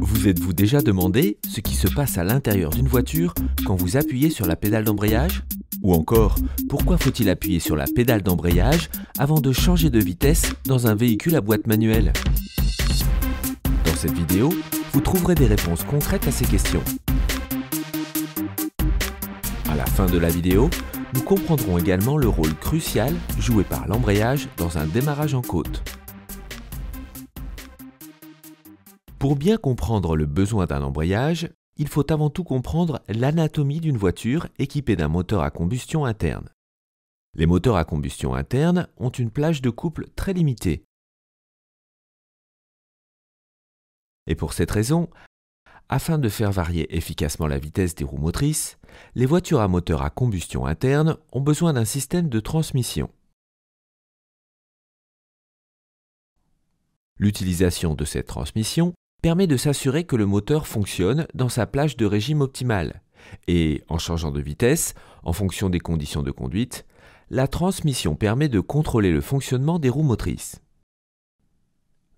Vous êtes-vous déjà demandé ce qui se passe à l'intérieur d'une voiture quand vous appuyez sur la pédale d'embrayage Ou encore, pourquoi faut-il appuyer sur la pédale d'embrayage avant de changer de vitesse dans un véhicule à boîte manuelle Dans cette vidéo, vous trouverez des réponses concrètes à ces questions. À la fin de la vidéo, nous comprendrons également le rôle crucial joué par l'embrayage dans un démarrage en côte. Pour bien comprendre le besoin d'un embrayage, il faut avant tout comprendre l'anatomie d'une voiture équipée d'un moteur à combustion interne. Les moteurs à combustion interne ont une plage de couple très limitée. Et pour cette raison, afin de faire varier efficacement la vitesse des roues motrices, les voitures à moteur à combustion interne ont besoin d'un système de transmission. L'utilisation de cette transmission permet de s'assurer que le moteur fonctionne dans sa plage de régime optimale. Et en changeant de vitesse, en fonction des conditions de conduite, la transmission permet de contrôler le fonctionnement des roues motrices.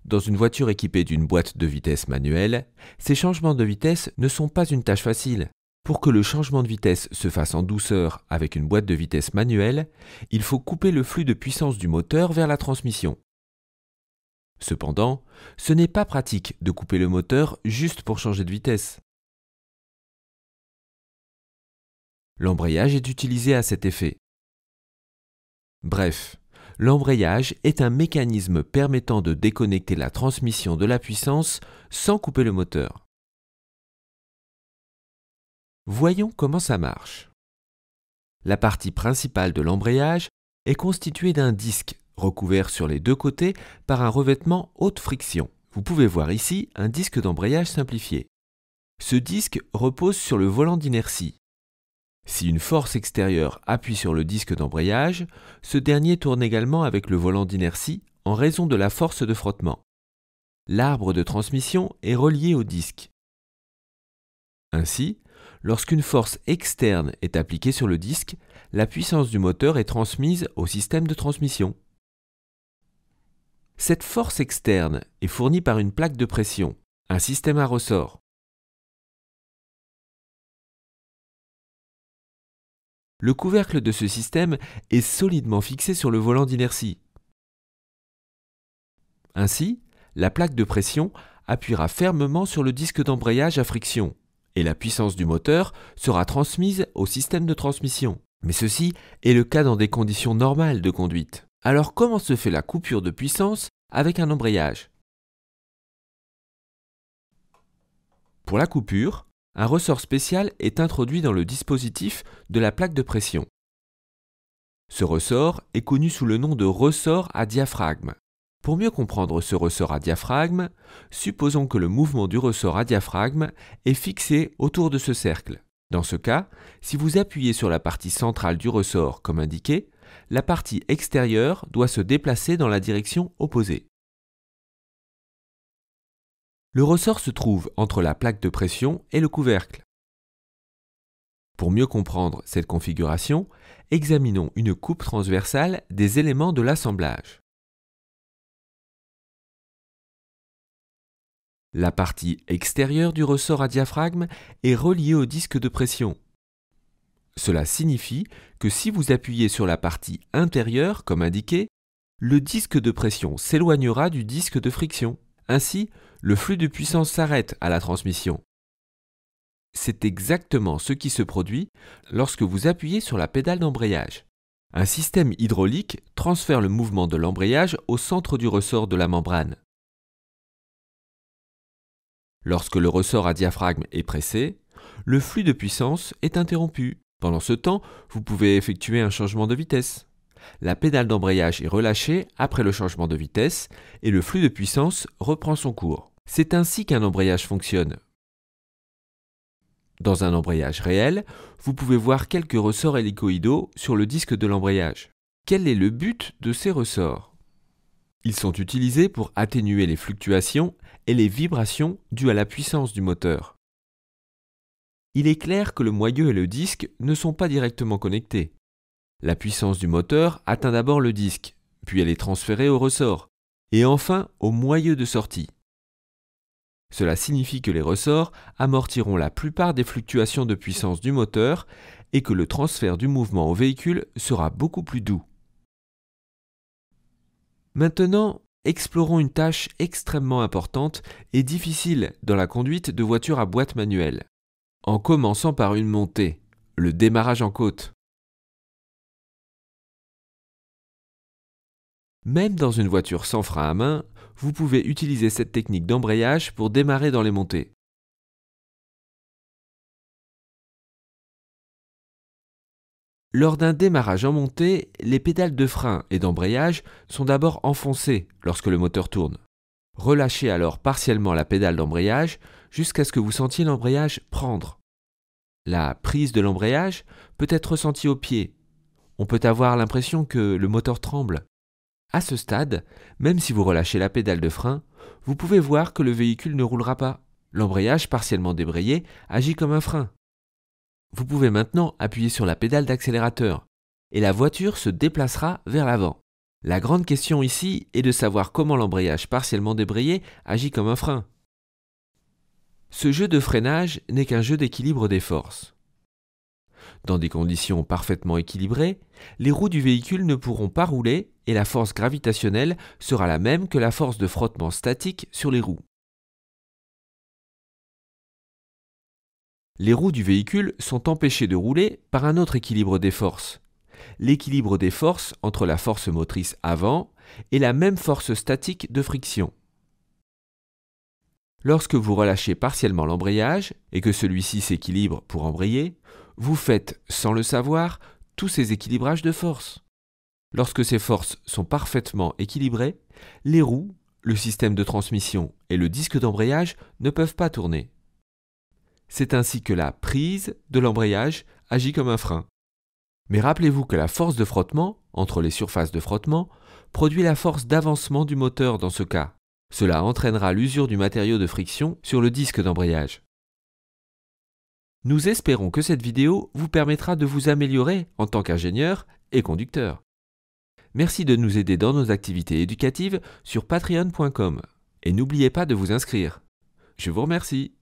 Dans une voiture équipée d'une boîte de vitesse manuelle, ces changements de vitesse ne sont pas une tâche facile. Pour que le changement de vitesse se fasse en douceur avec une boîte de vitesse manuelle, il faut couper le flux de puissance du moteur vers la transmission. Cependant, ce n'est pas pratique de couper le moteur juste pour changer de vitesse. L'embrayage est utilisé à cet effet. Bref, l'embrayage est un mécanisme permettant de déconnecter la transmission de la puissance sans couper le moteur. Voyons comment ça marche. La partie principale de l'embrayage est constituée d'un disque recouvert sur les deux côtés par un revêtement haute friction. Vous pouvez voir ici un disque d'embrayage simplifié. Ce disque repose sur le volant d'inertie. Si une force extérieure appuie sur le disque d'embrayage, ce dernier tourne également avec le volant d'inertie en raison de la force de frottement. L'arbre de transmission est relié au disque. Ainsi, lorsqu'une force externe est appliquée sur le disque, la puissance du moteur est transmise au système de transmission. Cette force externe est fournie par une plaque de pression, un système à ressort. Le couvercle de ce système est solidement fixé sur le volant d'inertie. Ainsi, la plaque de pression appuiera fermement sur le disque d'embrayage à friction et la puissance du moteur sera transmise au système de transmission. Mais ceci est le cas dans des conditions normales de conduite. Alors comment se fait la coupure de puissance avec un embrayage Pour la coupure, un ressort spécial est introduit dans le dispositif de la plaque de pression. Ce ressort est connu sous le nom de ressort à diaphragme. Pour mieux comprendre ce ressort à diaphragme, supposons que le mouvement du ressort à diaphragme est fixé autour de ce cercle. Dans ce cas, si vous appuyez sur la partie centrale du ressort comme indiqué, la partie extérieure doit se déplacer dans la direction opposée. Le ressort se trouve entre la plaque de pression et le couvercle. Pour mieux comprendre cette configuration, examinons une coupe transversale des éléments de l'assemblage. La partie extérieure du ressort à diaphragme est reliée au disque de pression cela signifie que si vous appuyez sur la partie intérieure, comme indiqué, le disque de pression s'éloignera du disque de friction. Ainsi, le flux de puissance s'arrête à la transmission. C'est exactement ce qui se produit lorsque vous appuyez sur la pédale d'embrayage. Un système hydraulique transfère le mouvement de l'embrayage au centre du ressort de la membrane. Lorsque le ressort à diaphragme est pressé, le flux de puissance est interrompu. Pendant ce temps, vous pouvez effectuer un changement de vitesse. La pédale d'embrayage est relâchée après le changement de vitesse et le flux de puissance reprend son cours. C'est ainsi qu'un embrayage fonctionne. Dans un embrayage réel, vous pouvez voir quelques ressorts hélicoïdaux sur le disque de l'embrayage. Quel est le but de ces ressorts Ils sont utilisés pour atténuer les fluctuations et les vibrations dues à la puissance du moteur il est clair que le moyeu et le disque ne sont pas directement connectés. La puissance du moteur atteint d'abord le disque, puis elle est transférée au ressort, et enfin au moyeu de sortie. Cela signifie que les ressorts amortiront la plupart des fluctuations de puissance du moteur et que le transfert du mouvement au véhicule sera beaucoup plus doux. Maintenant, explorons une tâche extrêmement importante et difficile dans la conduite de voitures à boîte manuelle, en commençant par une montée, le démarrage en côte. Même dans une voiture sans frein à main, vous pouvez utiliser cette technique d'embrayage pour démarrer dans les montées. Lors d'un démarrage en montée, les pédales de frein et d'embrayage sont d'abord enfoncées lorsque le moteur tourne. Relâchez alors partiellement la pédale d'embrayage jusqu'à ce que vous sentiez l'embrayage prendre. La prise de l'embrayage peut être ressentie au pied. On peut avoir l'impression que le moteur tremble. À ce stade, même si vous relâchez la pédale de frein, vous pouvez voir que le véhicule ne roulera pas. L'embrayage partiellement débrayé agit comme un frein. Vous pouvez maintenant appuyer sur la pédale d'accélérateur et la voiture se déplacera vers l'avant. La grande question ici est de savoir comment l'embrayage partiellement débrayé agit comme un frein. Ce jeu de freinage n'est qu'un jeu d'équilibre des forces. Dans des conditions parfaitement équilibrées, les roues du véhicule ne pourront pas rouler et la force gravitationnelle sera la même que la force de frottement statique sur les roues. Les roues du véhicule sont empêchées de rouler par un autre équilibre des forces. L'équilibre des forces entre la force motrice avant et la même force statique de friction. Lorsque vous relâchez partiellement l'embrayage et que celui-ci s'équilibre pour embrayer, vous faites, sans le savoir, tous ces équilibrages de force. Lorsque ces forces sont parfaitement équilibrées, les roues, le système de transmission et le disque d'embrayage ne peuvent pas tourner. C'est ainsi que la prise de l'embrayage agit comme un frein. Mais rappelez-vous que la force de frottement, entre les surfaces de frottement, produit la force d'avancement du moteur dans ce cas. Cela entraînera l'usure du matériau de friction sur le disque d'embrayage. Nous espérons que cette vidéo vous permettra de vous améliorer en tant qu'ingénieur et conducteur. Merci de nous aider dans nos activités éducatives sur patreon.com et n'oubliez pas de vous inscrire. Je vous remercie.